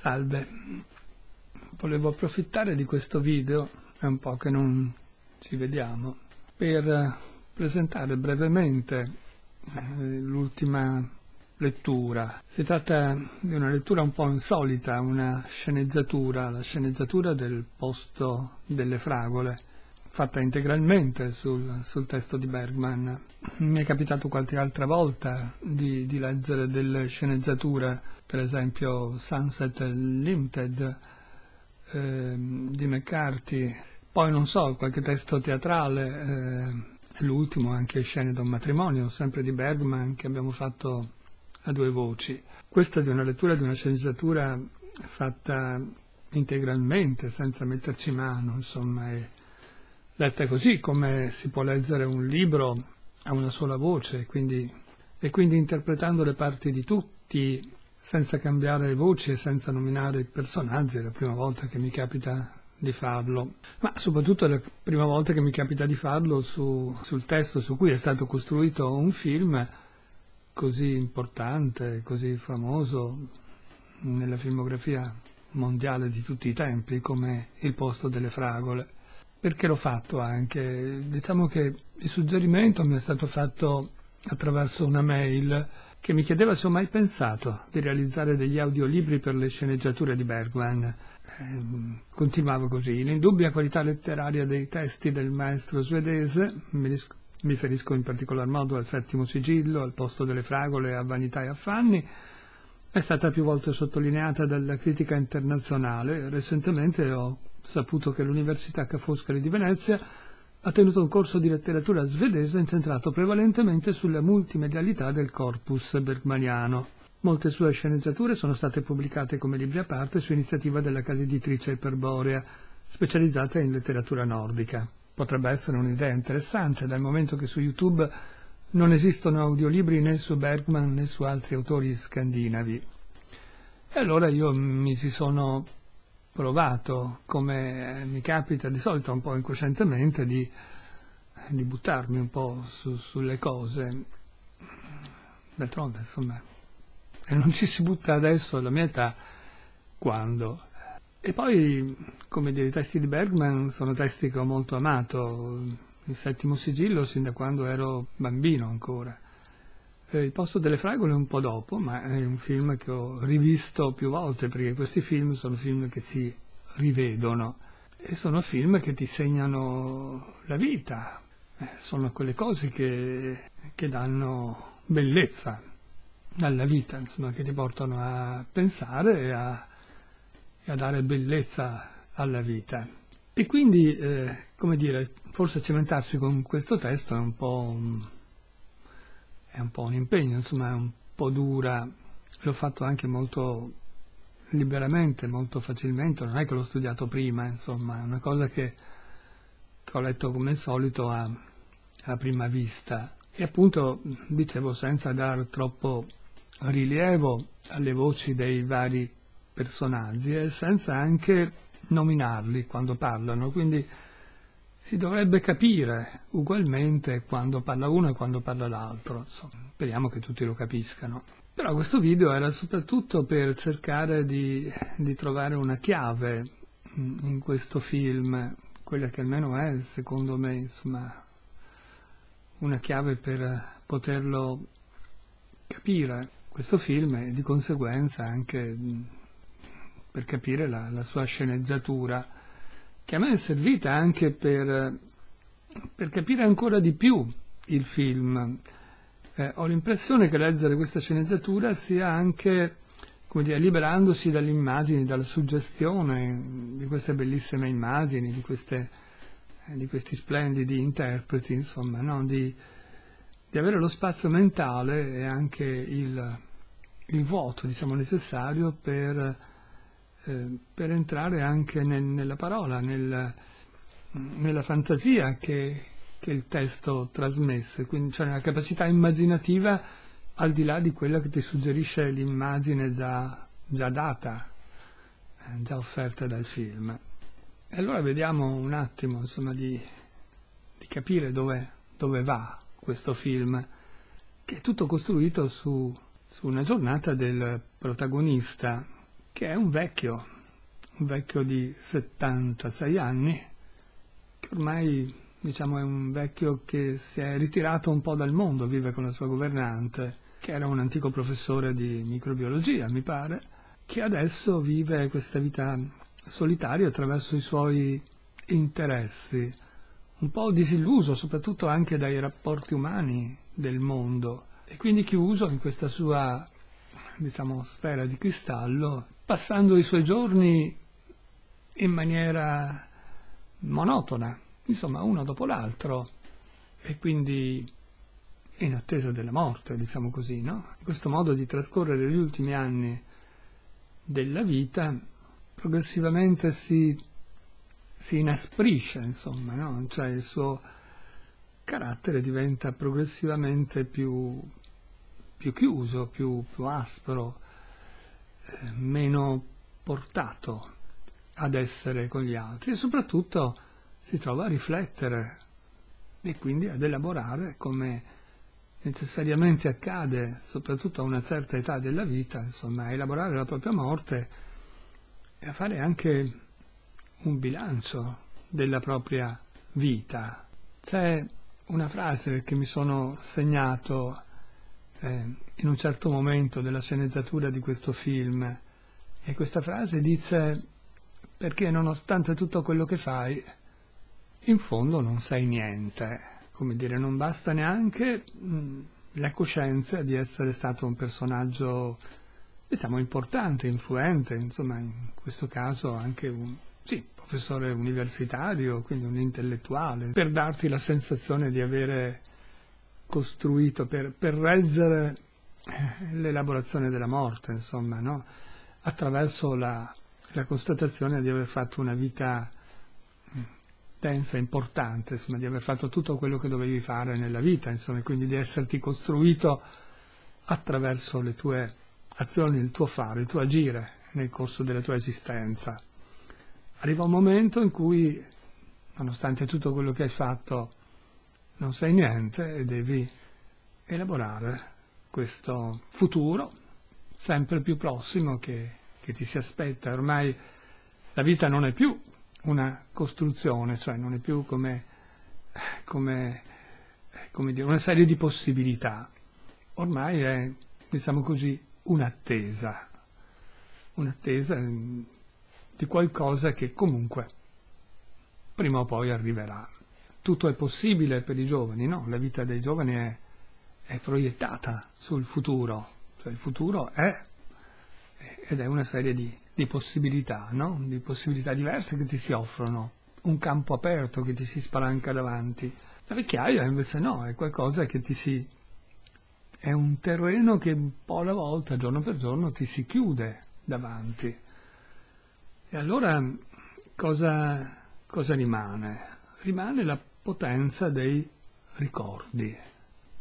Salve, volevo approfittare di questo video, è un po' che non ci vediamo, per eh, presentare brevemente eh, l'ultima lettura. Si tratta di una lettura un po' insolita, una sceneggiatura, la sceneggiatura del posto delle fragole, fatta integralmente sul, sul, testo di Bergman. Mi è capitato qualche altra volta di, di leggere delle sceneggiature, per esempio Sunset Limited eh, di McCarthy, poi non so, qualche testo teatrale, eh, l'ultimo anche Scene da un matrimonio, sempre di Bergman, che abbiamo fatto a due voci. Questa di una lettura di una sceneggiatura fatta integralmente, senza metterci mano, insomma, e, letta così, come si può leggere un libro a una sola voce, quindi, e quindi interpretando le parti di tutti, senza cambiare voci e senza nominare i personaggi, è la prima volta che mi capita di farlo, ma soprattutto è la prima volta che mi capita di farlo su, sul testo su cui è stato costruito un film così importante, così famoso nella filmografia mondiale di tutti i tempi come Il posto delle fragole perché l'ho fatto anche. Diciamo che il suggerimento mi è stato fatto attraverso una mail che mi chiedeva se ho mai pensato di realizzare degli audiolibri per le sceneggiature di Bergman. Ehm, continuavo così. L'indubbia qualità letteraria dei testi del maestro svedese, mi riferisco in particolar modo al settimo sigillo, al posto delle fragole, a vanità e affanni, è stata più volte sottolineata dalla critica internazionale. Recentemente ho saputo che l'Università Ca' Foscari di Venezia ha tenuto un corso di letteratura svedese incentrato prevalentemente sulla multimedialità del corpus bergmaniano. Molte sue sceneggiature sono state pubblicate come libri a parte su iniziativa della casa editrice Iperborea, specializzata in letteratura nordica. Potrebbe essere un'idea interessante, dal momento che su YouTube non esistono audiolibri né su Bergman né su altri autori scandinavi. E allora io mi ci sono provato, come mi capita di solito un po' incoscientemente, di, di buttarmi un po' su, sulle cose. D'altronde, insomma, e non ci si butta adesso alla mia età, quando? E poi, come dire, i testi di Bergman sono testi che ho molto amato, il settimo sigillo sin da quando ero bambino ancora. Eh, il posto delle fragole un po' dopo, ma è un film che ho rivisto più volte perché questi film sono film che si rivedono e sono film che ti segnano la vita, eh, sono quelle cose che, che danno bellezza alla vita, insomma, che ti portano a pensare e a, e a dare bellezza alla vita. E quindi, eh, come dire, forse cimentarsi con questo testo è un po' un è un po' un impegno, insomma è un po' dura, l'ho fatto anche molto liberamente, molto facilmente, non è che l'ho studiato prima, insomma è una cosa che, che ho letto come al solito a, a prima vista e appunto dicevo senza dar troppo rilievo alle voci dei vari personaggi e senza anche nominarli quando parlano, quindi si dovrebbe capire ugualmente quando parla uno e quando parla l'altro. Insomma, speriamo che tutti lo capiscano. Però questo video era soprattutto per cercare di, di trovare una chiave mm, in questo film, quella che almeno è, secondo me, insomma, una chiave per poterlo capire questo film e di conseguenza anche mm, per capire la, la sua sceneggiatura che a me è servita anche per, per capire ancora di più il film. Eh, ho l'impressione che leggere questa sceneggiatura sia anche come dire, liberandosi dalle immagini, dalla suggestione di queste bellissime immagini, di, queste, eh, di questi splendidi interpreti, insomma, no? di, di, avere lo spazio mentale e anche il, il vuoto diciamo, necessario per eh, per entrare anche nel, nella parola, nel, nella fantasia che, che, il testo trasmette, quindi cioè nella capacità immaginativa al di là di quella che ti suggerisce l'immagine già, già data, eh, già offerta dal film. E allora vediamo un attimo insomma, di, di, capire dove, dove, va questo film, che è tutto costruito su, su una giornata del protagonista che è un vecchio, un vecchio di 76 anni, che ormai diciamo, è un vecchio che si è ritirato un po' dal mondo, vive con la sua governante, che era un antico professore di microbiologia, mi pare, che adesso vive questa vita solitaria attraverso i suoi interessi, un po' disilluso soprattutto anche dai rapporti umani del mondo e quindi chiuso in questa sua diciamo, sfera di cristallo passando i suoi giorni in maniera monotona, insomma uno dopo l'altro, e quindi in attesa della morte, diciamo così, no? Questo modo di trascorrere gli ultimi anni della vita progressivamente si, si inasprisce, insomma, no? Cioè il suo carattere diventa progressivamente più, più chiuso, più, più aspro, meno portato ad essere con gli altri e soprattutto si trova a riflettere e quindi ad elaborare come necessariamente accade, soprattutto a una certa età della vita, insomma, a elaborare la propria morte e a fare anche un bilancio della propria vita. C'è una frase che mi sono segnato eh, in un certo momento della sceneggiatura di questo film e questa frase dice perché nonostante tutto quello che fai, in fondo non sai niente. Come dire, non basta neanche mh, mm, la coscienza di essere stato un personaggio, diciamo, importante, influente, insomma, in questo caso anche un sì, professore universitario, quindi un intellettuale, per darti la sensazione di avere costruito per, per reggere eh, l'elaborazione della morte, insomma, no? attraverso la, la, constatazione di aver fatto una vita mm, densa, importante, insomma, di aver fatto tutto quello che dovevi fare nella vita, insomma, quindi di esserti costruito attraverso le tue azioni, il tuo fare, il tuo agire nel corso della tua esistenza. Arriva un momento in cui, nonostante tutto quello che hai fatto, non sai niente e devi elaborare questo futuro sempre più prossimo che, che ti si aspetta. Ormai la vita non è più una costruzione, cioè non è più come, come, come dire, una serie di possibilità. Ormai è, diciamo così, un'attesa, un'attesa mm, di qualcosa che comunque prima o poi arriverà tutto è possibile per i giovani, no, la vita dei giovani è, è proiettata sul futuro, cioè il futuro è ed è una serie di, di possibilità, no? di possibilità diverse che ti si offrono, un campo aperto che ti si spalanca davanti. La vecchiaia invece no, è qualcosa che ti si... è un terreno che un po' alla volta, giorno per giorno, ti si chiude davanti. E allora cosa, cosa rimane? Rimane la potenza dei ricordi.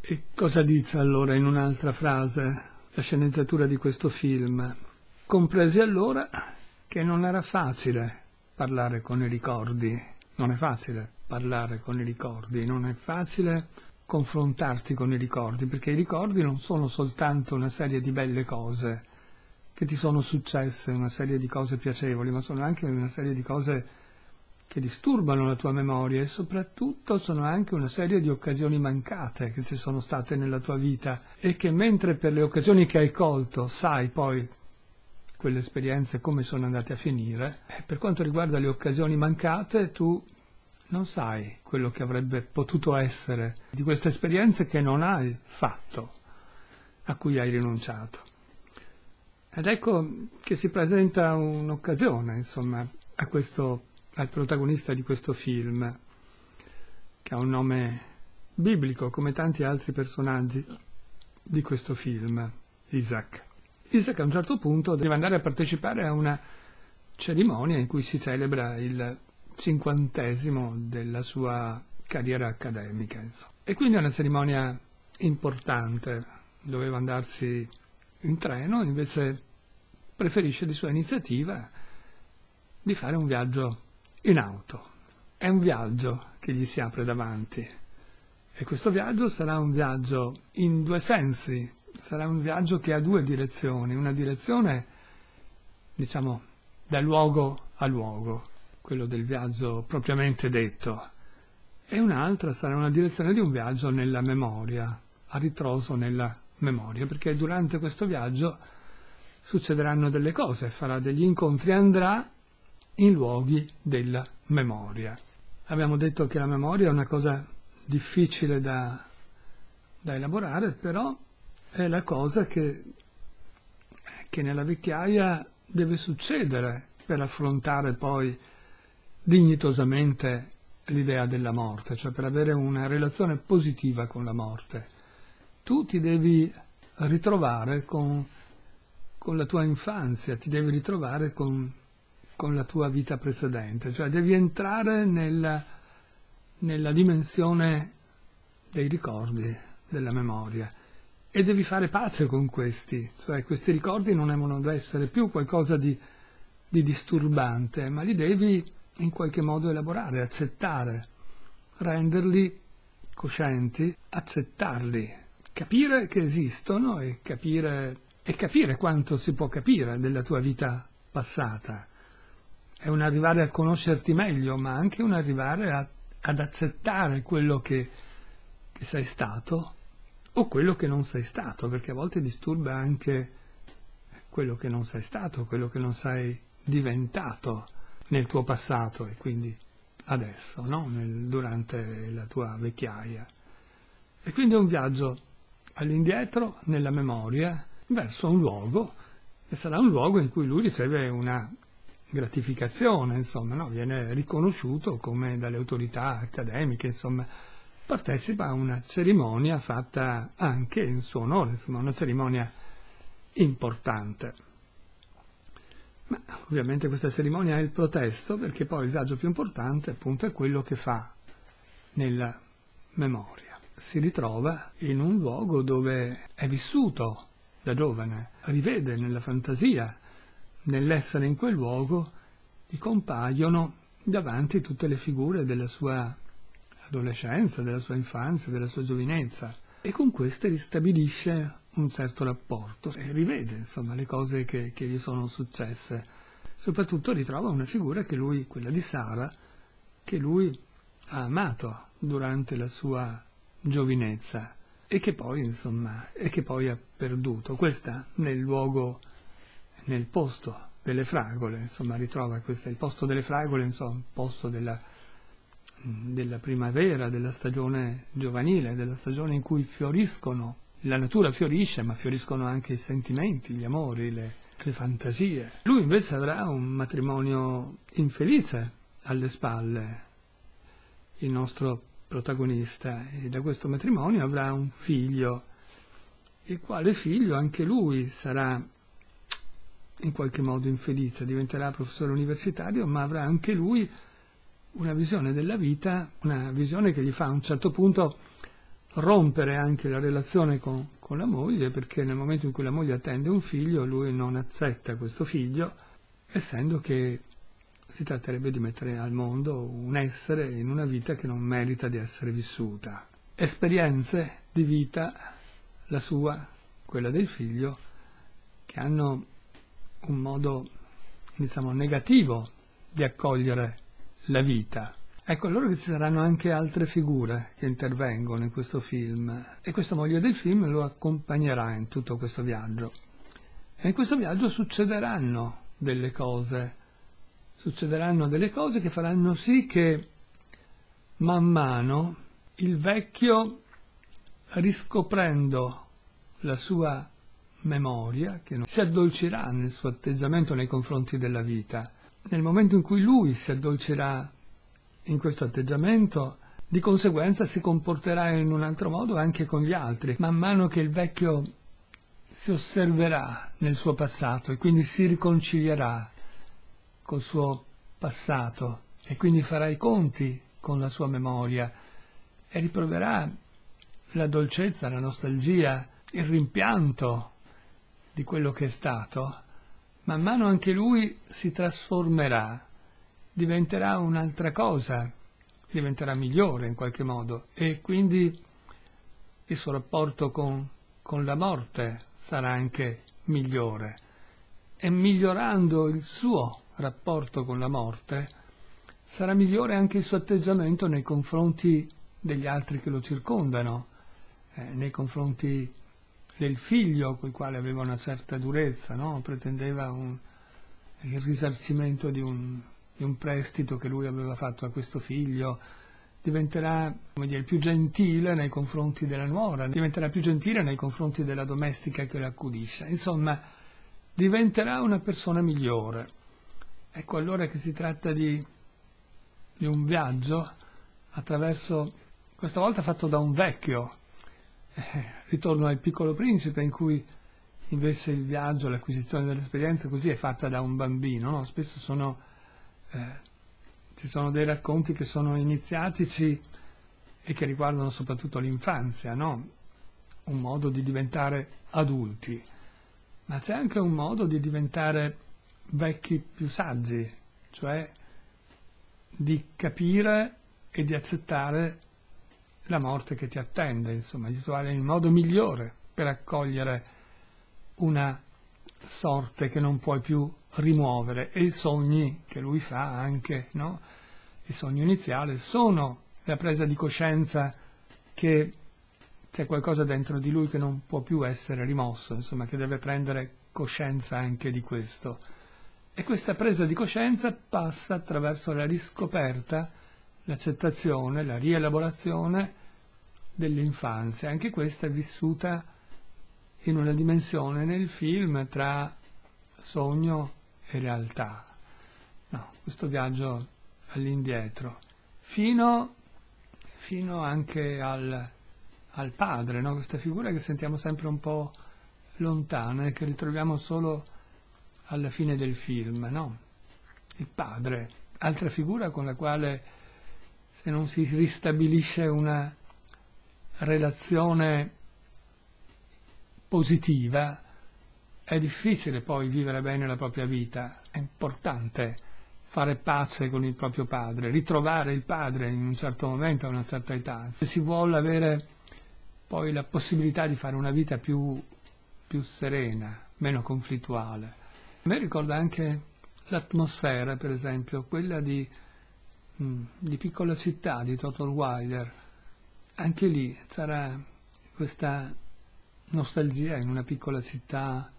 E cosa dice allora in un'altra frase la sceneggiatura di questo film? Compresi allora che non era facile parlare con i ricordi, non è facile parlare con i ricordi, non è facile confrontarti con i ricordi, perché i ricordi non sono soltanto una serie di belle cose che ti sono successe, una serie di cose piacevoli, ma sono anche una serie di cose che disturbano la tua memoria e soprattutto sono anche una serie di occasioni mancate che ci sono state nella tua vita e che mentre per le occasioni che hai colto sai poi quelle esperienze come sono andate a finire, eh, per quanto riguarda le occasioni mancate tu non sai quello che avrebbe potuto essere di queste esperienze che non hai fatto, a cui hai rinunciato. Ed ecco che si presenta un'occasione, insomma, a questo al protagonista di questo film, che ha un nome biblico come tanti altri personaggi di questo film, Isaac. Isaac a un certo punto deve andare a partecipare a una cerimonia in cui si celebra il cinquantesimo della sua carriera accademica. Insomma. E quindi è una cerimonia importante, doveva andarsi in treno, invece preferisce di sua iniziativa di fare un viaggio in auto. È un viaggio che gli si apre davanti e questo viaggio sarà un viaggio in due sensi, sarà un viaggio che ha due direzioni, una direzione diciamo da luogo a luogo, quello del viaggio propriamente detto, e un'altra sarà una direzione di un viaggio nella memoria, a ritroso nella memoria, perché durante questo viaggio succederanno delle cose, farà degli incontri, andrà in luoghi della memoria. Abbiamo detto che la memoria è una cosa difficile da, da elaborare, però è la cosa che, che nella vecchiaia deve succedere per affrontare poi dignitosamente l'idea della morte, cioè per avere una relazione positiva con la morte. Tu ti devi ritrovare con, con la tua infanzia, ti devi ritrovare con con la tua vita precedente, cioè devi entrare nella, nella dimensione dei ricordi, della memoria e devi fare pace con questi, cioè questi ricordi non devono essere più qualcosa di, di disturbante, ma li devi in qualche modo elaborare, accettare, renderli coscienti, accettarli, capire che esistono e capire, e capire quanto si può capire della tua vita passata è un arrivare a conoscerti meglio, ma anche un arrivare a, ad accettare quello che, che sei stato o quello che non sei stato, perché a volte disturba anche quello che non sei stato, quello che non sei diventato nel tuo passato e quindi adesso, no? nel, durante la tua vecchiaia. E quindi è un viaggio all'indietro, nella memoria, verso un luogo, e sarà un luogo in cui lui riceve una gratificazione, insomma, no? viene riconosciuto come dalle autorità accademiche, insomma, partecipa a una cerimonia fatta anche in suo onore, insomma, una cerimonia importante. Ma ovviamente questa cerimonia è il protesto, perché poi il viaggio più importante appunto è quello che fa nella memoria. Si ritrova in un luogo dove è vissuto da giovane, rivede nella fantasia nell'essere in quel luogo, gli compaiono davanti tutte le figure della sua adolescenza, della sua infanzia, della sua giovinezza e con queste ristabilisce un certo rapporto e rivede insomma le cose che, che gli sono successe. Soprattutto ritrova una figura che lui, quella di Sara, che lui ha amato durante la sua giovinezza e che poi insomma e che poi ha perduto. Questa nel luogo nel posto delle fragole, insomma ritrova questo, il posto delle fragole, insomma, il posto della, della primavera, della stagione giovanile, della stagione in cui fioriscono, la natura fiorisce, ma fioriscono anche i sentimenti, gli amori, le, le fantasie. Lui invece avrà un matrimonio infelice alle spalle, il nostro protagonista, e da questo matrimonio avrà un figlio, il quale figlio anche lui sarà in qualche modo infelice, diventerà professore universitario, ma avrà anche lui una visione della vita, una visione che gli fa a un certo punto rompere anche la relazione con, con la moglie, perché nel momento in cui la moglie attende un figlio, lui non accetta questo figlio, essendo che si tratterebbe di mettere al mondo un essere in una vita che non merita di essere vissuta. Esperienze di vita, la sua, quella del figlio, che hanno un modo, diciamo, negativo di accogliere la vita. Ecco, allora che ci saranno anche altre figure che intervengono in questo film e questa moglie del film lo accompagnerà in tutto questo viaggio. E in questo viaggio succederanno delle cose, succederanno delle cose che faranno sì che man mano il vecchio, riscoprendo la sua memoria che si addolcerà nel suo atteggiamento nei confronti della vita. Nel momento in cui lui si addolcerà in questo atteggiamento, di conseguenza si comporterà in un altro modo anche con gli altri. Man mano che il vecchio si osserverà nel suo passato e quindi si riconcilierà col suo passato e quindi farà i conti con la sua memoria e riproverà la dolcezza, la nostalgia, il rimpianto di quello che è stato, man mano anche lui si trasformerà, diventerà un'altra cosa, diventerà migliore in qualche modo e quindi il suo rapporto con, con la morte sarà anche migliore. E migliorando il suo rapporto con la morte, sarà migliore anche il suo atteggiamento nei confronti degli altri che lo circondano, eh, nei confronti del figlio, col quale aveva una certa durezza, no? pretendeva un, il risarcimento di un, di un, prestito che lui aveva fatto a questo figlio, diventerà dire, più gentile nei confronti della nuora, diventerà più gentile nei confronti della domestica che lo accudisce, insomma diventerà una persona migliore. Ecco allora che si tratta di, di un viaggio attraverso, questa volta fatto da un vecchio, eh, ritorno al piccolo principe in cui invece il viaggio, l'acquisizione dell'esperienza così è fatta da un bambino, no? spesso sono, eh, ci sono dei racconti che sono iniziatici e che riguardano soprattutto l'infanzia, no? un modo di diventare adulti, ma c'è anche un modo di diventare vecchi più saggi, cioè di capire e di accettare la morte che ti attende, insomma, di trovare il modo migliore per accogliere una sorte che non puoi più rimuovere e i sogni che lui fa anche, no? il sogno iniziale, sono la presa di coscienza che c'è qualcosa dentro di lui che non può più essere rimosso, insomma, che deve prendere coscienza anche di questo. E questa presa di coscienza passa attraverso la riscoperta l'accettazione, la rielaborazione dell'infanzia, anche questa è vissuta in una dimensione nel film tra sogno e realtà. No, questo viaggio all'indietro, fino, fino, anche al, al padre, no? questa figura che sentiamo sempre un po' lontana e che ritroviamo solo alla fine del film. No? Il padre, altra figura con la quale se non si ristabilisce una relazione positiva, è difficile poi vivere bene la propria vita, è importante fare pace con il proprio padre, ritrovare il padre in un certo momento, a una certa età, se si vuole avere poi la possibilità di fare una vita più, più serena, meno conflittuale. A me ricorda anche l'atmosfera, per esempio, quella di Mm, di Piccola Città di Total Wilder, anche lì sarà questa nostalgia in una piccola città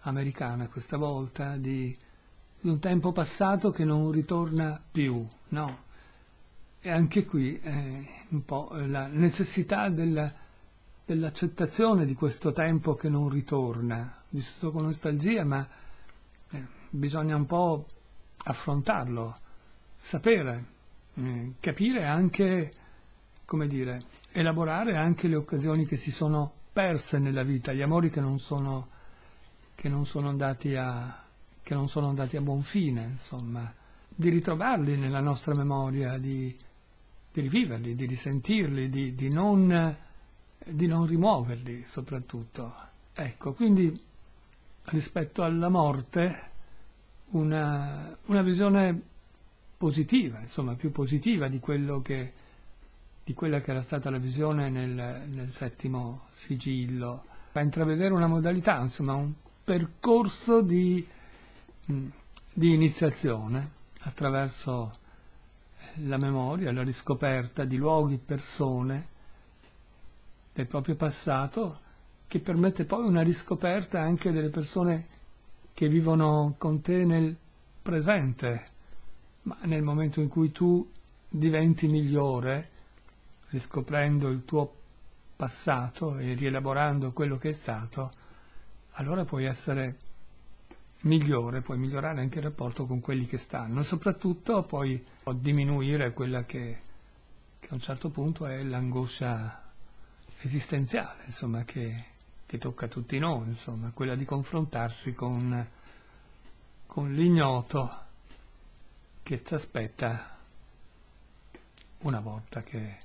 americana questa volta, di, di, un tempo passato che non ritorna più, no? E anche qui eh, un po' la necessità del, dell'accettazione di questo tempo che non ritorna, vissuto con nostalgia, ma eh, bisogna un po' affrontarlo sapere, eh, capire anche, come dire, elaborare anche le occasioni che si sono perse nella vita, gli amori che non sono, che non sono, andati, a, che non sono andati a buon fine, insomma, di ritrovarli nella nostra memoria, di, di riviverli, di risentirli, di, di, non, di non rimuoverli soprattutto. Ecco, quindi rispetto alla morte una, una visione positiva, insomma più positiva di, che, di quella che era stata la visione nel, nel settimo sigillo, a intravedere una modalità, insomma un percorso di, mm, di iniziazione attraverso la memoria, la riscoperta di luoghi, persone, del proprio passato, che permette poi una riscoperta anche delle persone che vivono con te nel presente ma nel momento in cui tu diventi migliore, riscoprendo il tuo passato e rielaborando quello che è stato, allora puoi essere migliore, puoi migliorare anche il rapporto con quelli che stanno e soprattutto puoi diminuire quella che, che a un certo punto è l'angoscia esistenziale, insomma, che, che, tocca a tutti noi, insomma, quella di confrontarsi con, con l'ignoto che ci aspetta una volta che,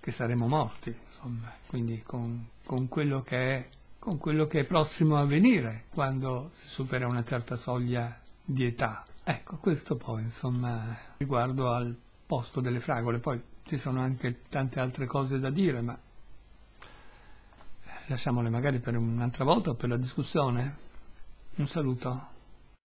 che saremo morti, insomma, quindi con, con, quello è, con, quello che è, prossimo a venire quando si supera una certa soglia di età. Ecco, questo poi, insomma, riguardo al posto delle fragole, poi ci sono anche tante altre cose da dire, ma lasciamole magari per un'altra volta o per la discussione. Un saluto.